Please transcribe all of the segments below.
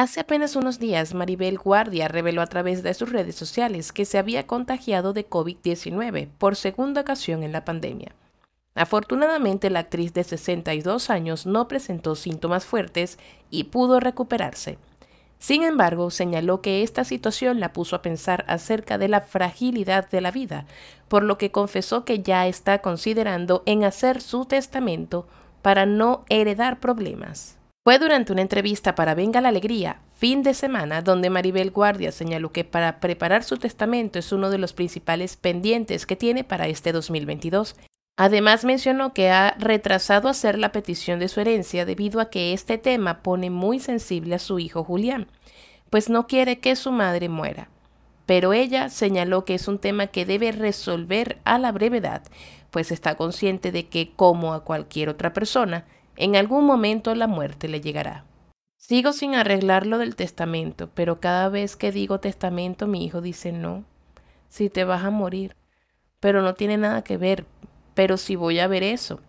Hace apenas unos días, Maribel Guardia reveló a través de sus redes sociales que se había contagiado de COVID-19 por segunda ocasión en la pandemia. Afortunadamente, la actriz de 62 años no presentó síntomas fuertes y pudo recuperarse. Sin embargo, señaló que esta situación la puso a pensar acerca de la fragilidad de la vida, por lo que confesó que ya está considerando en hacer su testamento para no heredar problemas. Fue durante una entrevista para Venga la Alegría, fin de semana, donde Maribel Guardia señaló que para preparar su testamento es uno de los principales pendientes que tiene para este 2022. Además mencionó que ha retrasado hacer la petición de su herencia debido a que este tema pone muy sensible a su hijo Julián, pues no quiere que su madre muera. Pero ella señaló que es un tema que debe resolver a la brevedad, pues está consciente de que, como a cualquier otra persona, en algún momento la muerte le llegará. Sigo sin arreglar lo del testamento, pero cada vez que digo testamento mi hijo dice no, si te vas a morir, pero no tiene nada que ver, pero si voy a ver eso.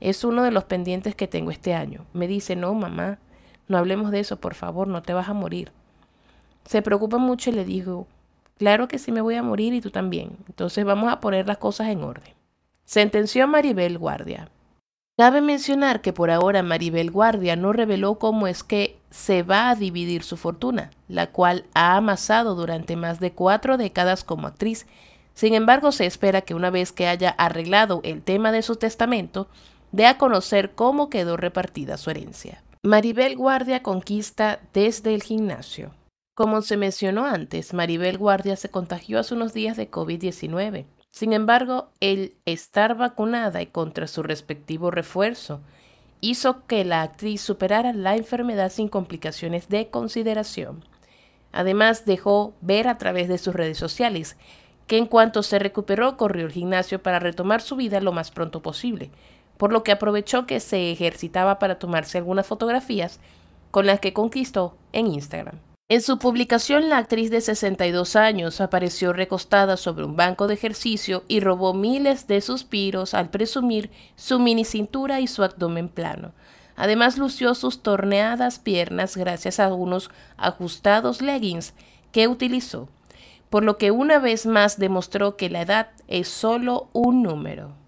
Es uno de los pendientes que tengo este año. Me dice, no, mamá, no hablemos de eso, por favor, no te vas a morir. Se preocupa mucho y le digo, claro que sí me voy a morir y tú también, entonces vamos a poner las cosas en orden. Sentenció Maribel Guardia. Cabe mencionar que por ahora Maribel Guardia no reveló cómo es que se va a dividir su fortuna, la cual ha amasado durante más de cuatro décadas como actriz. Sin embargo, se espera que una vez que haya arreglado el tema de su testamento, dé a conocer cómo quedó repartida su herencia. Maribel Guardia conquista desde el gimnasio. Como se mencionó antes, Maribel Guardia se contagió hace unos días de COVID-19. Sin embargo, el estar vacunada y contra su respectivo refuerzo hizo que la actriz superara la enfermedad sin complicaciones de consideración. Además, dejó ver a través de sus redes sociales que en cuanto se recuperó corrió al gimnasio para retomar su vida lo más pronto posible, por lo que aprovechó que se ejercitaba para tomarse algunas fotografías con las que conquistó en Instagram. En su publicación, la actriz de 62 años apareció recostada sobre un banco de ejercicio y robó miles de suspiros al presumir su mini cintura y su abdomen plano. Además, lució sus torneadas piernas gracias a unos ajustados leggings que utilizó, por lo que una vez más demostró que la edad es solo un número.